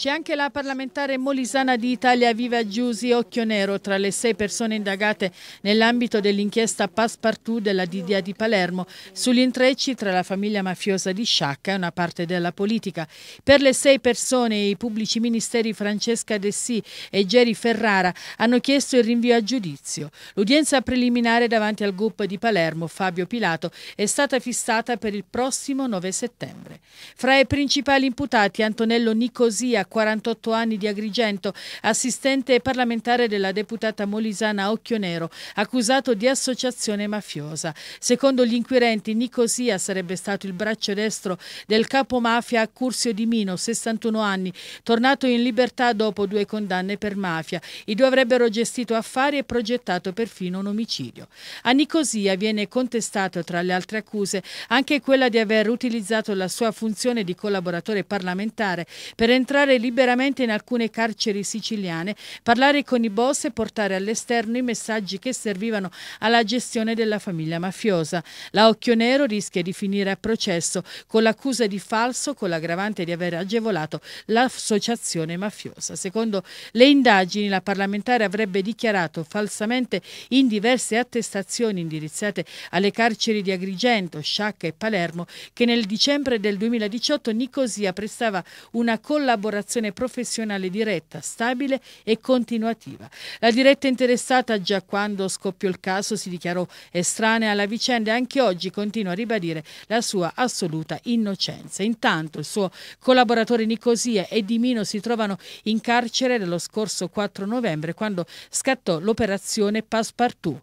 C'è anche la parlamentare molisana di Italia Viva Giusi Nero tra le sei persone indagate nell'ambito dell'inchiesta Passepartout della Didia di Palermo sugli intrecci tra la famiglia mafiosa di Sciacca e una parte della politica. Per le sei persone i pubblici ministeri Francesca Dessì e Geri Ferrara hanno chiesto il rinvio a giudizio. L'udienza preliminare davanti al GUP di Palermo Fabio Pilato è stata fissata per il prossimo 9 settembre. Fra i principali imputati Antonello Nicosia 48 anni di Agrigento, assistente parlamentare della deputata molisana Occhionero, accusato di associazione mafiosa. Secondo gli inquirenti, Nicosia sarebbe stato il braccio destro del capo mafia Curzio Di Mino, 61 anni, tornato in libertà dopo due condanne per mafia. I due avrebbero gestito affari e progettato perfino un omicidio. A Nicosia viene contestato, tra le altre accuse, anche quella di aver utilizzato la sua funzione di collaboratore parlamentare per entrare liberamente in alcune carceri siciliane, parlare con i boss e portare all'esterno i messaggi che servivano alla gestione della famiglia mafiosa. La Occhio Nero rischia di finire a processo con l'accusa di falso con l'aggravante di aver agevolato l'associazione mafiosa. Secondo le indagini la parlamentare avrebbe dichiarato falsamente in diverse attestazioni indirizzate alle carceri di Agrigento, Sciacca e Palermo che nel dicembre del 2018 Nicosia prestava una collaborazione collaborazione professionale diretta, stabile e continuativa. La diretta interessata già quando scoppiò il caso si dichiarò estranea alla vicenda e anche oggi continua a ribadire la sua assoluta innocenza. Intanto il suo collaboratore Nicosia e Dimino si trovano in carcere dello scorso 4 novembre quando scattò l'operazione Passepartout.